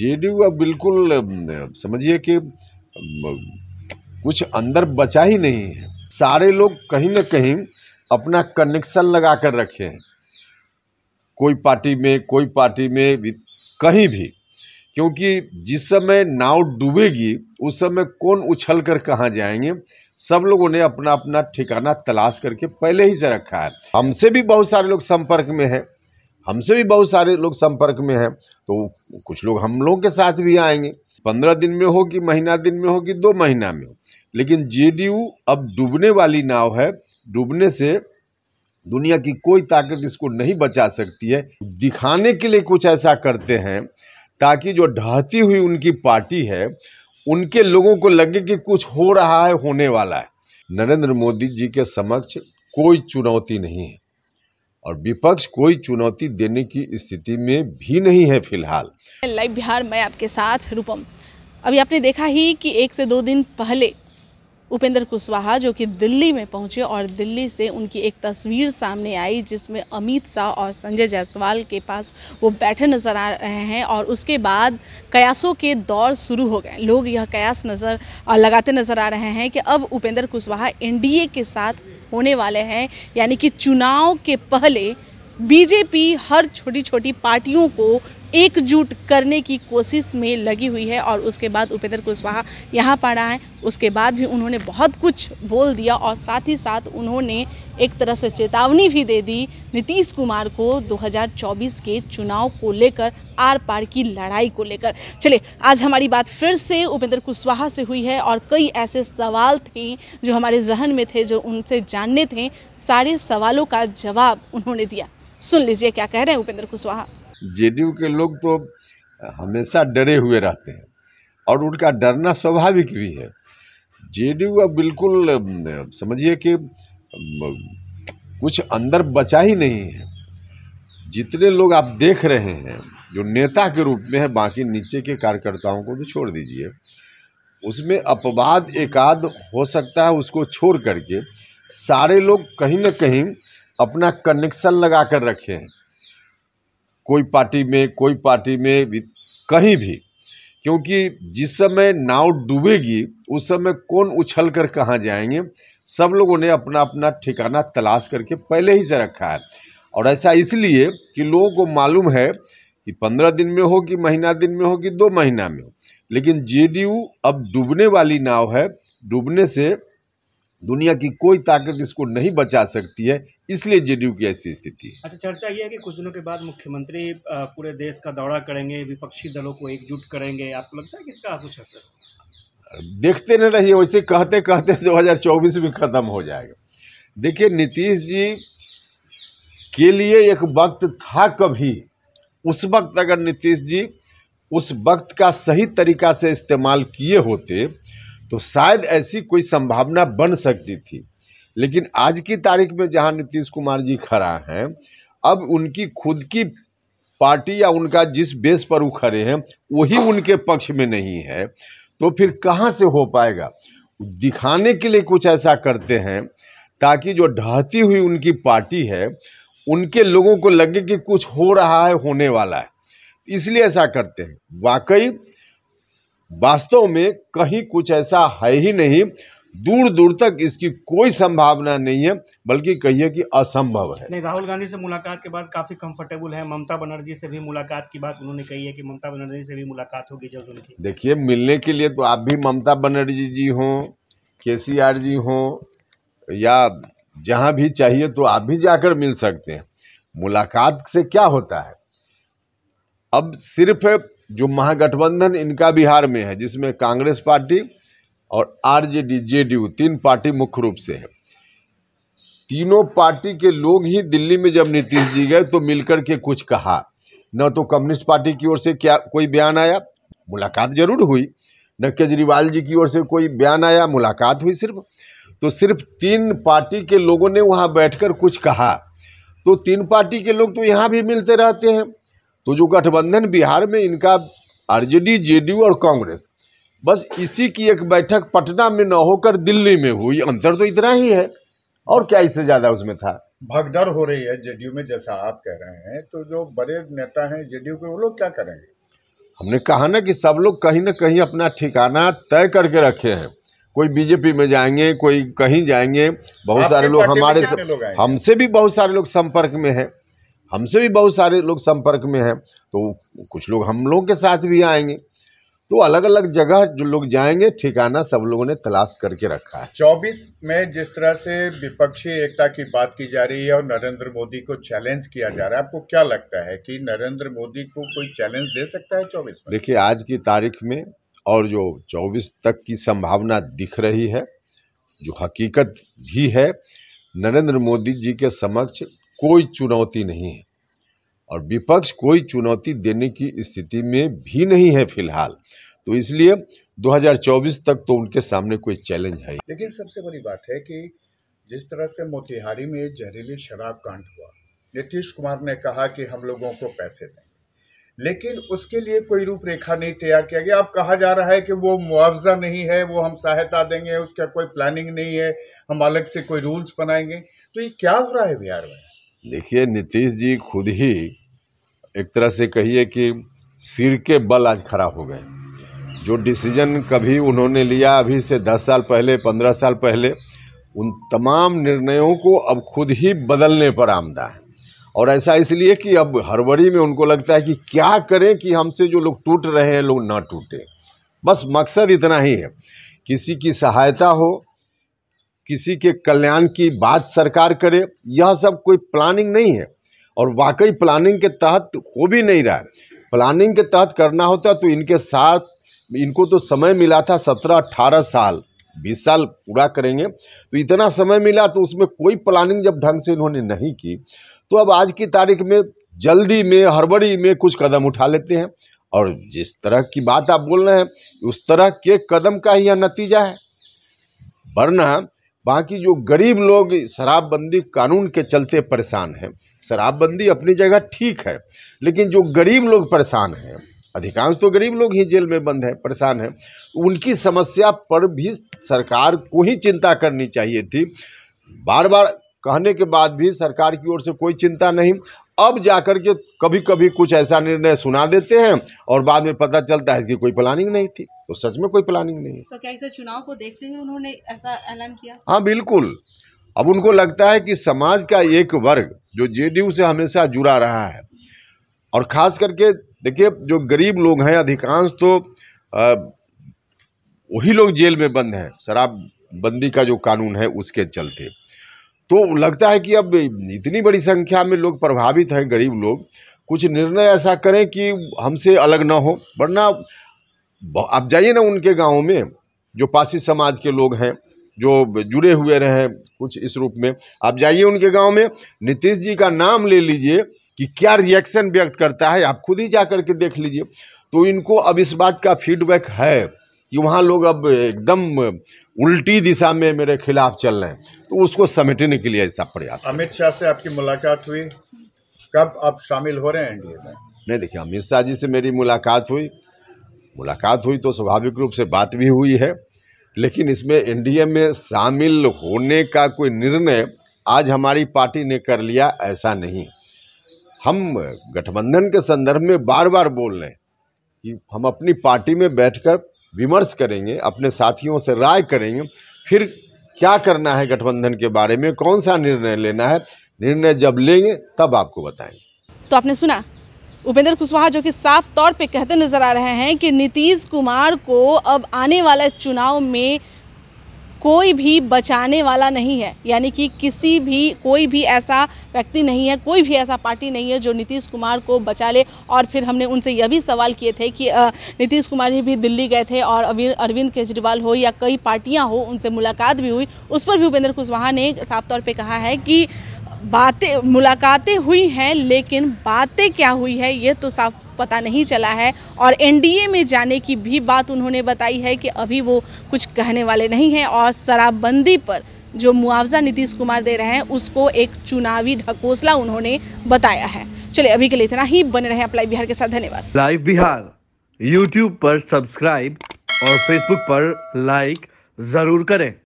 JDU अब बिल्कुल समझिए कि कुछ अंदर बचा ही नहीं है सारे लोग कहीं ना कहीं अपना कनेक्शन लगा कर रखे हैं कोई पार्टी में कोई पार्टी में कहीं भी क्योंकि जिस समय नाव डूबेगी उस समय कौन उछल कर कहाँ जाएंगे सब लोगों ने अपना अपना ठिकाना तलाश करके पहले ही से रखा है हमसे भी बहुत सारे लोग संपर्क में हैं हमसे भी बहुत सारे लोग संपर्क में हैं तो कुछ लोग हम लोगों के साथ भी आएंगे पंद्रह दिन में हो कि महीना दिन में हो कि दो महीना में हो लेकिन जेडीयू अब डूबने वाली नाव है डूबने से दुनिया की कोई ताकत इसको नहीं बचा सकती है दिखाने के लिए कुछ ऐसा करते हैं ताकि जो ढहती हुई उनकी पार्टी है उनके लोगों को लगे कि कुछ हो रहा है होने वाला है नरेंद्र मोदी जी के समक्ष कोई चुनौती नहीं है और विपक्ष कोई चुनौती देने की स्थिति में भी नहीं है फिलहाल लाइव बिहार मैं आपके साथ रूपम अभी आपने देखा ही कि एक से दो दिन पहले उपेंद्र कुशवाहा जो कि दिल्ली में पहुंचे और दिल्ली से उनकी एक तस्वीर सामने आई जिसमें अमित शाह और संजय जायसवाल के पास वो बैठे नज़र आ रहे हैं और उसके बाद कयासों के दौर शुरू हो गए लोग यह कयास नज़र लगाते नज़र आ रहे हैं कि अब उपेंद्र कुशवाहा एनडीए के साथ होने वाले हैं यानी कि चुनाव के पहले बीजेपी हर छोटी छोटी पार्टियों को एकजुट करने की कोशिश में लगी हुई है और उसके बाद उपेंद्र कुशवाहा यहाँ पर आए उसके बाद भी उन्होंने बहुत कुछ बोल दिया और साथ ही साथ उन्होंने एक तरह से चेतावनी भी दे दी नीतीश कुमार को 2024 के चुनाव को लेकर आर पार की लड़ाई को लेकर चलिए आज हमारी बात फिर से उपेंद्र कुशवाहा से हुई है और कई ऐसे सवाल थे जो हमारे जहन में थे जो उनसे जानने थे सारे सवालों का जवाब उन्होंने दिया सुन लीजिए क्या कह रहे हैं उपेंद्र कुशवाहा जेडीयू के लोग तो हमेशा डरे हुए रहते हैं और उनका डरना स्वाभाविक भी है जेडीयू अब बिल्कुल समझिए कि कुछ अंदर बचा ही नहीं है जितने लोग आप देख रहे हैं जो नेता के रूप में है बाकी नीचे के कार्यकर्ताओं को भी छोड़ दीजिए उसमें अपवाद एकाद हो सकता है उसको छोड़ करके सारे लोग कहीं ना कहीं अपना कनेक्शन लगा कर रखे हैं कोई पार्टी में कोई पार्टी में कहीं भी क्योंकि जिस समय नाव डूबेगी उस समय कौन उछल कर कहाँ जाएंगे सब लोगों ने अपना अपना ठिकाना तलाश करके पहले ही से रखा है और ऐसा इसलिए कि लोगों को मालूम है कि पंद्रह दिन में हो कि महीना दिन में हो कि दो महीना में हो लेकिन जेडीयू अब डूबने वाली नाव है डूबने से दुनिया की कोई ताकत इसको नहीं बचा सकती है इसलिए जेडीयू की ऐसी स्थिति है अच्छा चर्चा यह है कि कुछ दिनों के बाद मुख्यमंत्री पूरे देश का दौरा करेंगे विपक्षी दलों को एकजुट करेंगे आपको लगता है कि इसका कुछ असर देखते न रहिए वैसे कहते कहते 2024 भी ख़त्म हो जाएगा देखिए नीतीश जी के लिए एक वक्त था कभी उस वक्त अगर नीतीश जी उस वक्त का सही तरीका से इस्तेमाल किए होते तो शायद ऐसी कोई संभावना बन सकती थी लेकिन आज की तारीख में जहां नीतीश कुमार जी खड़ा हैं अब उनकी खुद की पार्टी या उनका जिस बेस पर वो खड़े हैं वही उनके पक्ष में नहीं है तो फिर कहाँ से हो पाएगा दिखाने के लिए कुछ ऐसा करते हैं ताकि जो ढहती हुई उनकी पार्टी है उनके लोगों को लगे कि कुछ हो रहा है होने वाला है इसलिए ऐसा करते हैं वाकई वास्तव में कहीं कुछ ऐसा है ही नहीं दूर दूर तक इसकी कोई संभावना नहीं है बल्कि कहिए कि असंभव है नहीं राहुल गांधी से मुलाकात के बाद काफी कंफर्टेबल है ममता बनर्जी से भी मुलाकात की बात उन्होंने कही है कि ममता बनर्जी से भी मुलाकात होगी जल्द उनकी देखिए मिलने के लिए तो आप भी ममता बनर्जी जी हों के जी हों या जहाँ भी चाहिए तो आप भी जाकर मिल सकते हैं मुलाकात से क्या होता है अब सिर्फ जो महागठबंधन इनका बिहार में है जिसमें कांग्रेस पार्टी और आरजेडी जेडीयू तीन पार्टी मुख्य रूप से है तीनों पार्टी के लोग ही दिल्ली में जब नीतीश जी गए तो मिलकर के कुछ कहा न तो कम्युनिस्ट पार्टी की ओर से क्या कोई बयान आया मुलाकात जरूर हुई न केजरीवाल जी की ओर से कोई बयान आया मुलाकात हुई सिर्फ तो सिर्फ तीन पार्टी के लोगों ने वहाँ बैठकर कुछ कहा तो तीन पार्टी के लोग तो यहाँ भी मिलते रहते हैं तो जो गठबंधन बिहार में इनका आरजेडी जेडीयू और कांग्रेस बस इसी की एक बैठक पटना में न होकर दिल्ली में हुई अंतर तो इतना ही है और क्या इससे ज्यादा उसमें था भगदड़ हो रही है जेडीयू में जैसा आप कह रहे हैं तो जो बड़े नेता हैं जेडीयू के वो लोग क्या करेंगे हमने कहा ना कि सब लोग कहीं ना कहीं अपना ठिकाना तय करके रखे हैं कोई बीजेपी में जाएंगे कोई कहीं जाएंगे बहुत सारे लोग हमारे हमसे भी बहुत सारे लोग संपर्क में हैं हमसे भी बहुत सारे लोग संपर्क में हैं तो कुछ लोग हम लोगों के साथ भी आएंगे तो अलग अलग जगह जो लोग जाएंगे ठिकाना सब लोगों ने तलाश करके रखा है चौबीस में जिस तरह से विपक्षी एकता की बात की जा रही है और नरेंद्र मोदी को चैलेंज किया जा रहा है आपको क्या लगता है कि नरेंद्र मोदी को कोई चैलेंज दे सकता है चौबीस में देखिए आज की तारीख में और जो चौबीस तक की संभावना दिख रही है जो हकीकत भी है नरेंद्र मोदी जी के समक्ष कोई चुनौती नहीं है और विपक्ष कोई चुनौती देने की स्थिति में भी नहीं है फिलहाल तो इसलिए 2024 तक तो उनके सामने कोई चैलेंज है लेकिन सबसे बड़ी बात है कि जिस तरह से मोतिहारी में जहरीली शराब कांड हुआ नीतीश कुमार ने कहा कि हम लोगों को पैसे दें लेकिन उसके लिए कोई रूपरेखा नहीं तैयार किया गया अब कहा जा रहा है कि वो मुआवजा नहीं है वो हम सहायता देंगे उसका कोई प्लानिंग नहीं है हम अलग से कोई रूल्स बनाएंगे तो ये क्या हो रहा है बिहार में देखिए नीतीश जी खुद ही एक तरह से कहिए कि सिर के बल आज खड़ा हो गए जो डिसीजन कभी उन्होंने लिया अभी से दस साल पहले पंद्रह साल पहले उन तमाम निर्णयों को अब खुद ही बदलने पर आमदा है और ऐसा इसलिए कि अब हरवरी में उनको लगता है कि क्या करें कि हमसे जो लोग टूट रहे हैं लोग ना टूटे बस मकसद इतना ही है किसी की सहायता हो किसी के कल्याण की बात सरकार करे यह सब कोई प्लानिंग नहीं है और वाकई प्लानिंग के तहत हो भी नहीं रहा है प्लानिंग के तहत करना होता तो इनके साथ इनको तो समय मिला था सत्रह अट्ठारह साल बीस साल पूरा करेंगे तो इतना समय मिला तो उसमें कोई प्लानिंग जब ढंग से इन्होंने नहीं की तो अब आज की तारीख में जल्दी में हड़बड़ी में कुछ कदम उठा लेते हैं और जिस तरह की बात आप बोल रहे हैं उस तरह के कदम का ही यह नतीजा है वरना बाकी जो गरीब लोग शराबबंदी कानून के चलते परेशान हैं शराबबंदी अपनी जगह ठीक है लेकिन जो गरीब लोग परेशान हैं अधिकांश तो गरीब लोग ही जेल में बंद हैं परेशान हैं उनकी समस्या पर भी सरकार को ही चिंता करनी चाहिए थी बार बार कहने के बाद भी सरकार की ओर से कोई चिंता नहीं अब जाकर के कभी कभी कुछ ऐसा निर्णय सुना देते हैं और बाद में पता चलता है इसकी कोई प्लानिंग नहीं थी तो सच में कोई प्लानिंग नहीं है तो क्या इसे चुनाव को देखते हुए उन्होंने ऐसा ऐलान किया हाँ बिल्कुल अब उनको लगता है कि समाज का एक वर्ग जो जेडीयू से हमेशा जुड़ा रहा है और ख़ास करके देखिए जो गरीब लोग हैं अधिकांश तो वही लोग जेल में बंद हैं शराब बंदी का जो कानून है उसके चलते तो लगता है कि अब इतनी बड़ी संख्या में लोग प्रभावित हैं गरीब लोग कुछ निर्णय ऐसा करें कि हमसे अलग ना हो वरना आप जाइए ना उनके गाँव में जो पासी समाज के लोग हैं जो जुड़े हुए रहे कुछ इस रूप में आप जाइए उनके गांव में नीतीश जी का नाम ले लीजिए कि क्या रिएक्शन व्यक्त करता है आप खुद ही जा कर के देख लीजिए तो इनको अब इस बात का फीडबैक है कि वहाँ लोग अब एकदम उल्टी दिशा में मेरे खिलाफ चल रहे हैं तो उसको समेटने के लिए ऐसा प्रयास अमित शाह से आपकी मुलाकात हुई कब आप शामिल हो रहे हैं एनडीए में नहीं देखिए अमित शाह जी से मेरी मुलाकात हुई मुलाकात हुई तो स्वाभाविक रूप से बात भी हुई है लेकिन इसमें एनडीए में शामिल होने का कोई निर्णय आज हमारी पार्टी ने कर लिया ऐसा नहीं हम गठबंधन के संदर्भ में बार बार बोल रहे हैं कि हम अपनी पार्टी में बैठकर विमर्श करेंगे अपने साथियों से राय करेंगे फिर क्या करना है गठबंधन के बारे में कौन सा निर्णय लेना है निर्णय जब लेंगे तब आपको बताएंगे तो आपने सुना उपेंद्र कुशवाहा जो कि साफ तौर पे कहते नजर आ रहे हैं कि नीतीश कुमार को अब आने वाले चुनाव में कोई भी बचाने वाला नहीं है यानी कि किसी भी कोई भी ऐसा व्यक्ति नहीं है कोई भी ऐसा पार्टी नहीं है जो नीतीश कुमार को बचा ले और फिर हमने उनसे यह भी सवाल किए थे कि नीतीश कुमार जी भी दिल्ली गए थे और अरविंद केजरीवाल हो या कई पार्टियां हो उनसे मुलाकात भी हुई उस पर भी उपेंद्र कुशवाहा ने साफ तौर पर कहा है कि बातें मुलाकातें हुई हैं लेकिन बातें क्या हुई है ये तो साफ पता नहीं चला है और एनडीए में जाने की भी बात उन्होंने बताई है कि अभी वो कुछ कहने वाले नहीं हैं और शराबबंदी पर जो मुआवजा नीतीश कुमार दे रहे हैं उसको एक चुनावी ढकोसला उन्होंने बताया है चलिए अभी के लिए इतना ही बने रहे आप बिहार के साथ धन्यवाद लाइव बिहार यूट्यूब पर सब्सक्राइब और फेसबुक पर लाइक जरूर करें